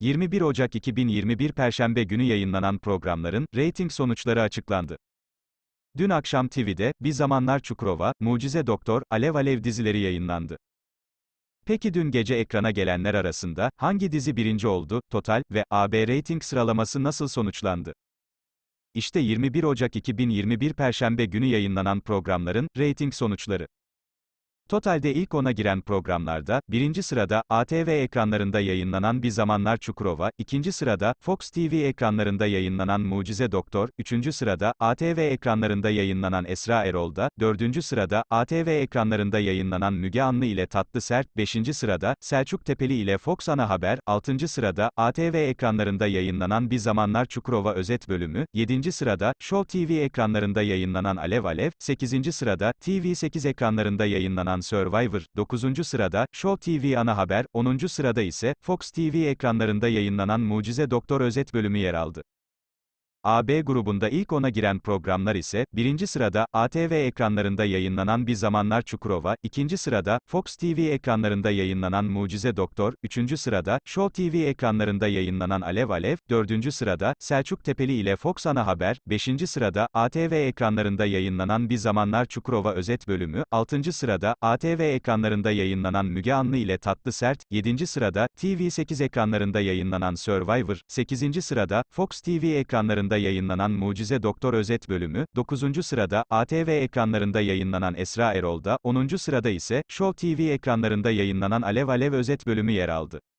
21 Ocak 2021 Perşembe günü yayınlanan programların reyting sonuçları açıklandı. Dün akşam TV'de Bir Zamanlar Çukurova, Mucize Doktor, Alev Alev dizileri yayınlandı. Peki dün gece ekrana gelenler arasında hangi dizi birinci oldu? Total ve AB reyting sıralaması nasıl sonuçlandı? İşte 21 Ocak 2021 Perşembe günü yayınlanan programların reyting sonuçları. Totalde ilk ona giren programlarda, birinci sırada, ATV ekranlarında yayınlanan Bir Zamanlar Çukurova, ikinci sırada, Fox TV ekranlarında yayınlanan Mucize Doktor, üçüncü sırada, ATV ekranlarında yayınlanan Esra Erol'da, dördüncü sırada, ATV ekranlarında yayınlanan Müge Anlı ile Tatlı Sert, beşinci sırada, Selçuk Tepeli ile Fox Ana Haber, altıncı sırada, ATV ekranlarında yayınlanan Bir Zamanlar Çukurova özet bölümü, yedinci sırada, Show TV ekranlarında yayınlanan Alev Alev, sekizinci sırada, TV8 ekranlarında yayınlanan kazanan Survivor, 9. sırada, Show TV ana haber, 10. sırada ise, Fox TV ekranlarında yayınlanan Mucize Doktor Özet bölümü yer aldı. AB grubunda ilk ona giren programlar ise, birinci sırada, ATV ekranlarında yayınlanan Bir Zamanlar Çukurova, ikinci sırada, Fox TV ekranlarında yayınlanan Mucize Doktor, üçüncü sırada, Show TV ekranlarında yayınlanan Alev Alev, dördüncü sırada, Selçuk Tepeli ile Fox Ana Haber, beşinci sırada, ATV ekranlarında yayınlanan Bir Zamanlar Çukurova özet bölümü, altıncı sırada, ATV ekranlarında yayınlanan Müge Anlı ile Tatlı Sert, yedinci sırada, TV8 ekranlarında yayınlanan Survivor, sekizinci sırada, Fox TV ekranlarında kanalında yayınlanan Mucize Doktor Özet bölümü, 9. sırada, ATV ekranlarında yayınlanan Esra Erol'da, 10. sırada ise, Show TV ekranlarında yayınlanan Alev Alev Özet bölümü yer aldı.